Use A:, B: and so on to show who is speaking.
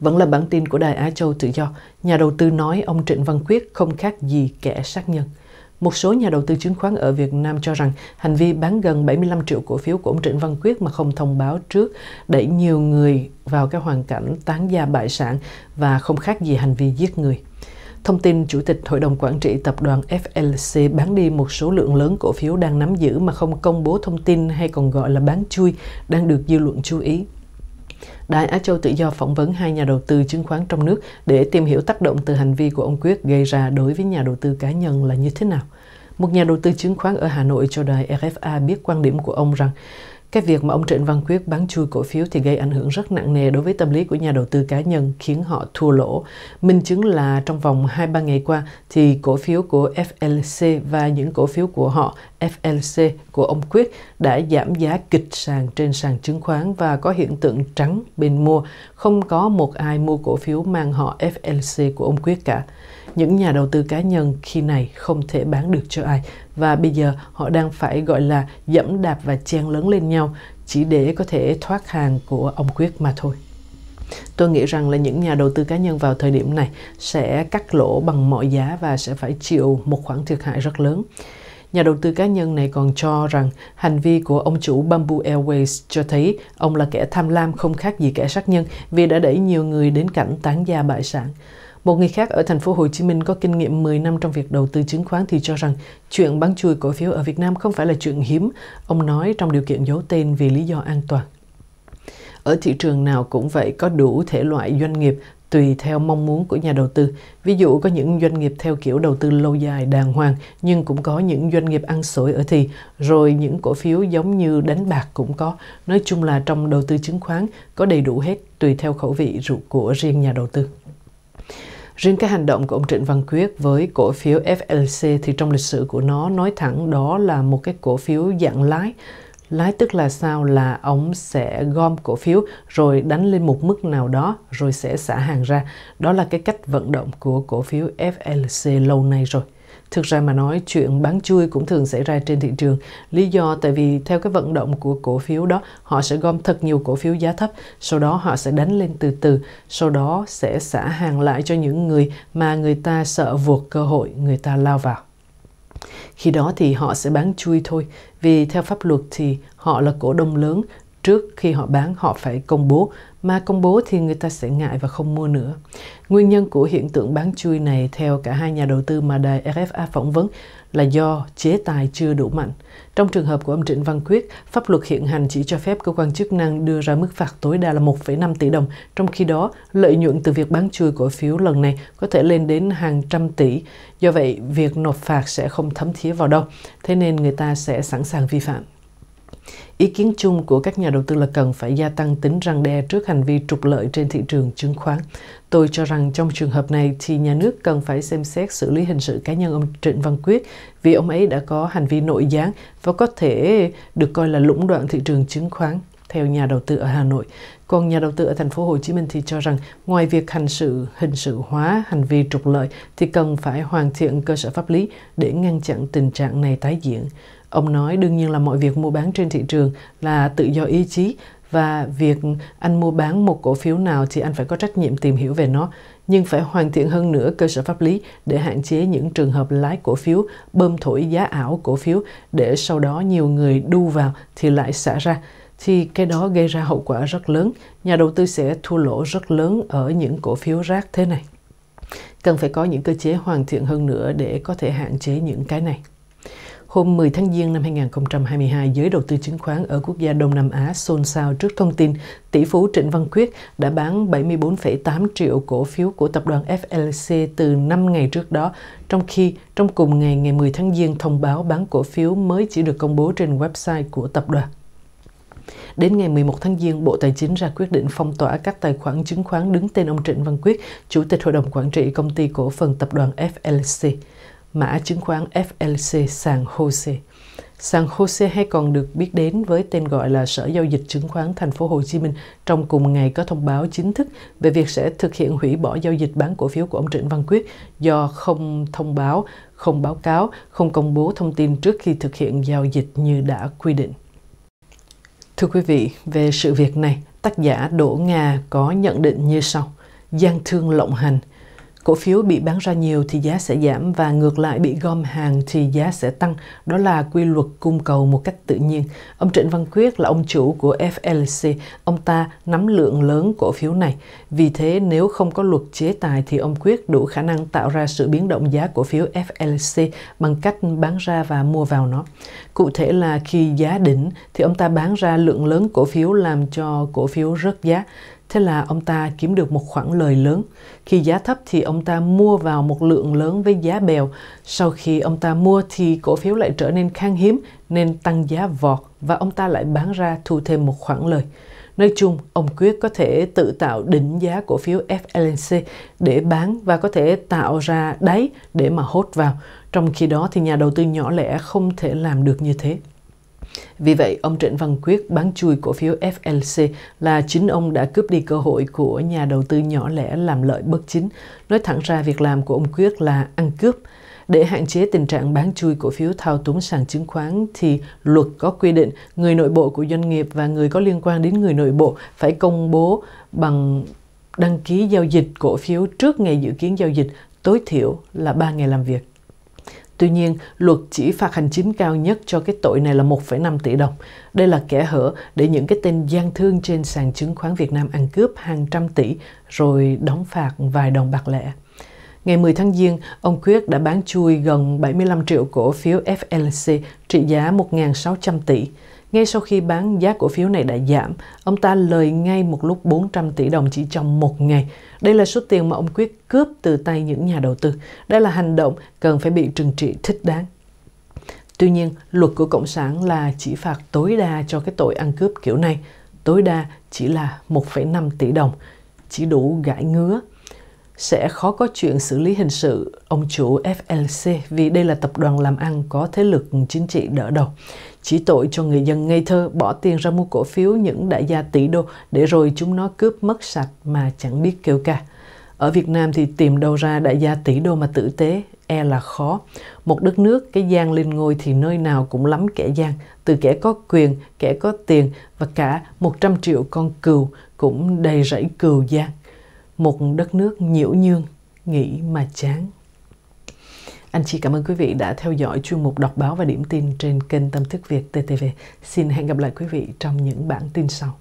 A: Vẫn là bản tin của Đài Á Châu Tự Do, nhà đầu tư nói ông Trịnh Văn Quyết không khác gì kẻ sát nhân. Một số nhà đầu tư chứng khoán ở Việt Nam cho rằng hành vi bán gần 75 triệu cổ phiếu của ông Trịnh Văn Quyết mà không thông báo trước đẩy nhiều người vào cái hoàn cảnh tán gia bại sản và không khác gì hành vi giết người. Thông tin Chủ tịch Hội đồng Quản trị Tập đoàn FLC bán đi một số lượng lớn cổ phiếu đang nắm giữ mà không công bố thông tin hay còn gọi là bán chui đang được dư luận chú ý. Đài Á Châu Tự Do phỏng vấn hai nhà đầu tư chứng khoán trong nước để tìm hiểu tác động từ hành vi của ông Quyết gây ra đối với nhà đầu tư cá nhân là như thế nào. Một nhà đầu tư chứng khoán ở Hà Nội cho đài RFA biết quan điểm của ông rằng cái việc mà ông Trịnh Văn Quyết bán chui cổ phiếu thì gây ảnh hưởng rất nặng nề đối với tâm lý của nhà đầu tư cá nhân, khiến họ thua lỗ. Minh chứng là trong vòng 2-3 ngày qua thì cổ phiếu của FLC và những cổ phiếu của họ FNC của ông Quyết đã giảm giá kịch sàn trên sàn chứng khoán và có hiện tượng trắng bên mua, không có một ai mua cổ phiếu mang họ FNC của ông Quyết cả. Những nhà đầu tư cá nhân khi này không thể bán được cho ai và bây giờ họ đang phải gọi là dẫm đạp và chen lớn lên nhau chỉ để có thể thoát hàng của ông Quyết mà thôi. Tôi nghĩ rằng là những nhà đầu tư cá nhân vào thời điểm này sẽ cắt lỗ bằng mọi giá và sẽ phải chịu một khoản thiệt hại rất lớn. Nhà đầu tư cá nhân này còn cho rằng hành vi của ông chủ Bamboo Airways cho thấy ông là kẻ tham lam không khác gì kẻ sát nhân vì đã đẩy nhiều người đến cảnh tán gia bại sản. Một người khác ở thành phố Hồ Chí Minh có kinh nghiệm 10 năm trong việc đầu tư chứng khoán thì cho rằng chuyện bán chui cổ phiếu ở Việt Nam không phải là chuyện hiếm, ông nói trong điều kiện giấu tên vì lý do an toàn. Ở thị trường nào cũng vậy có đủ thể loại doanh nghiệp tùy theo mong muốn của nhà đầu tư. Ví dụ có những doanh nghiệp theo kiểu đầu tư lâu dài đàng hoàng nhưng cũng có những doanh nghiệp ăn sổi ở thì rồi những cổ phiếu giống như đánh bạc cũng có. Nói chung là trong đầu tư chứng khoán có đầy đủ hết tùy theo khẩu vị rượu của riêng nhà đầu tư. Riêng cái hành động của ông Trịnh Văn Quyết với cổ phiếu FLC thì trong lịch sử của nó nói thẳng đó là một cái cổ phiếu dạng lái Lái tức là sao là ông sẽ gom cổ phiếu rồi đánh lên một mức nào đó rồi sẽ xả hàng ra. Đó là cái cách vận động của cổ phiếu FLC lâu nay rồi. Thực ra mà nói chuyện bán chui cũng thường xảy ra trên thị trường. Lý do tại vì theo cái vận động của cổ phiếu đó, họ sẽ gom thật nhiều cổ phiếu giá thấp, sau đó họ sẽ đánh lên từ từ, sau đó sẽ xả hàng lại cho những người mà người ta sợ vượt cơ hội người ta lao vào. Khi đó thì họ sẽ bán chui thôi, vì theo pháp luật thì họ là cổ đông lớn trước khi họ bán họ phải công bố mà công bố thì người ta sẽ ngại và không mua nữa. Nguyên nhân của hiện tượng bán chui này theo cả hai nhà đầu tư mà đài RFA phỏng vấn là do chế tài chưa đủ mạnh. Trong trường hợp của ông Trịnh Văn Quyết, pháp luật hiện hành chỉ cho phép cơ quan chức năng đưa ra mức phạt tối đa là 1,5 tỷ đồng, trong khi đó lợi nhuận từ việc bán chui cổ phiếu lần này có thể lên đến hàng trăm tỷ. Do vậy, việc nộp phạt sẽ không thấm thía vào đâu, thế nên người ta sẽ sẵn sàng vi phạm. Ý kiến chung của các nhà đầu tư là cần phải gia tăng tính răng đe trước hành vi trục lợi trên thị trường chứng khoán. Tôi cho rằng trong trường hợp này thì nhà nước cần phải xem xét xử lý hình sự cá nhân ông Trịnh Văn Quyết vì ông ấy đã có hành vi nội gián và có thể được coi là lũng đoạn thị trường chứng khoán theo nhà đầu tư ở Hà Nội. Còn nhà đầu tư ở thành phố Hồ Chí Minh thì cho rằng ngoài việc hành sự hình sự hóa hành vi trục lợi thì cần phải hoàn thiện cơ sở pháp lý để ngăn chặn tình trạng này tái diễn. Ông nói đương nhiên là mọi việc mua bán trên thị trường là tự do ý chí và việc anh mua bán một cổ phiếu nào thì anh phải có trách nhiệm tìm hiểu về nó nhưng phải hoàn thiện hơn nữa cơ sở pháp lý để hạn chế những trường hợp lái cổ phiếu bơm thổi giá ảo cổ phiếu để sau đó nhiều người đu vào thì lại xả ra thì cái đó gây ra hậu quả rất lớn nhà đầu tư sẽ thua lỗ rất lớn ở những cổ phiếu rác thế này cần phải có những cơ chế hoàn thiện hơn nữa để có thể hạn chế những cái này Hôm 10 tháng Giêng năm 2022, giới đầu tư chứng khoán ở quốc gia Đông Nam Á xôn xao trước thông tin tỷ phú Trịnh Văn Quyết đã bán 74,8 triệu cổ phiếu của tập đoàn FLC từ 5 ngày trước đó, trong khi trong cùng ngày ngày 10 tháng Giêng thông báo bán cổ phiếu mới chỉ được công bố trên website của tập đoàn. Đến ngày 11 tháng Giêng, Bộ Tài chính ra quyết định phong tỏa các tài khoản chứng khoán đứng tên ông Trịnh Văn Quyết, Chủ tịch Hội đồng Quản trị Công ty Cổ phần Tập đoàn FLC mã chứng khoán FLC San Jose. San Jose hay còn được biết đến với tên gọi là Sở Giao dịch Chứng khoán Thành phố Hồ Chí Minh trong cùng ngày có thông báo chính thức về việc sẽ thực hiện hủy bỏ giao dịch bán cổ phiếu của ông Trịnh Văn Quyết do không thông báo, không báo cáo, không công bố thông tin trước khi thực hiện giao dịch như đã quy định. Thưa quý vị, về sự việc này, tác giả Đỗ Nga có nhận định như sau. Gian thương lộng hành, cổ phiếu bị bán ra nhiều thì giá sẽ giảm và ngược lại bị gom hàng thì giá sẽ tăng. Đó là quy luật cung cầu một cách tự nhiên. Ông Trịnh Văn Quyết là ông chủ của FLC. Ông ta nắm lượng lớn cổ phiếu này. Vì thế nếu không có luật chế tài thì ông Quyết đủ khả năng tạo ra sự biến động giá cổ phiếu FLC bằng cách bán ra và mua vào nó. Cụ thể là khi giá đỉnh thì ông ta bán ra lượng lớn cổ phiếu làm cho cổ phiếu rớt giá. Thế là ông ta kiếm được một khoản lời lớn. Khi giá thấp thì ông ta mua vào một lượng lớn với giá bèo. Sau khi ông ta mua thì cổ phiếu lại trở nên khan hiếm nên tăng giá vọt và ông ta lại bán ra thu thêm một khoản lời. Nói chung, ông Quyết có thể tự tạo đỉnh giá cổ phiếu FLNC để bán và có thể tạo ra đáy để mà hốt vào. Trong khi đó thì nhà đầu tư nhỏ lẻ không thể làm được như thế. Vì vậy, ông Trịnh Văn Quyết bán chui cổ phiếu FLC là chính ông đã cướp đi cơ hội của nhà đầu tư nhỏ lẻ làm lợi bất chính. Nói thẳng ra việc làm của ông Quyết là ăn cướp. Để hạn chế tình trạng bán chui cổ phiếu thao túng sàn chứng khoán thì luật có quy định người nội bộ của doanh nghiệp và người có liên quan đến người nội bộ phải công bố bằng đăng ký giao dịch cổ phiếu trước ngày dự kiến giao dịch tối thiểu là 3 ngày làm việc. Tuy nhiên, luật chỉ phạt hành chính cao nhất cho cái tội này là 1,5 tỷ đồng. Đây là kẻ hở để những cái tên gian thương trên sàn chứng khoán Việt Nam ăn cướp hàng trăm tỷ rồi đóng phạt vài đồng bạc lẻ. Ngày 10 tháng Giêng, ông Quyết đã bán chui gần 75 triệu cổ phiếu FLC trị giá 1.600 tỷ. Ngay sau khi bán giá cổ phiếu này đã giảm, ông ta lời ngay một lúc 400 tỷ đồng chỉ trong một ngày. Đây là số tiền mà ông Quyết cướp từ tay những nhà đầu tư. Đây là hành động cần phải bị trừng trị thích đáng. Tuy nhiên, luật của Cộng sản là chỉ phạt tối đa cho cái tội ăn cướp kiểu này. Tối đa chỉ là 1,5 tỷ đồng, chỉ đủ gãi ngứa sẽ khó có chuyện xử lý hình sự ông chủ FLC vì đây là tập đoàn làm ăn có thế lực chính trị đỡ đầu chỉ tội cho người dân ngây thơ bỏ tiền ra mua cổ phiếu những đại gia tỷ đô để rồi chúng nó cướp mất sạch mà chẳng biết kêu ca. Ở Việt Nam thì tìm đâu ra đại gia tỷ đô mà tử tế, e là khó. Một đất nước, cái gian lên ngôi thì nơi nào cũng lắm kẻ gian, từ kẻ có quyền, kẻ có tiền và cả 100 triệu con cừu cũng đầy rẫy cừu gian. Một đất nước nhiễu nhương, nghĩ mà chán. Anh chị cảm ơn quý vị đã theo dõi chuyên mục đọc báo và điểm tin trên kênh Tâm thức Việt TTV. Xin hẹn gặp lại quý vị trong những bản tin sau.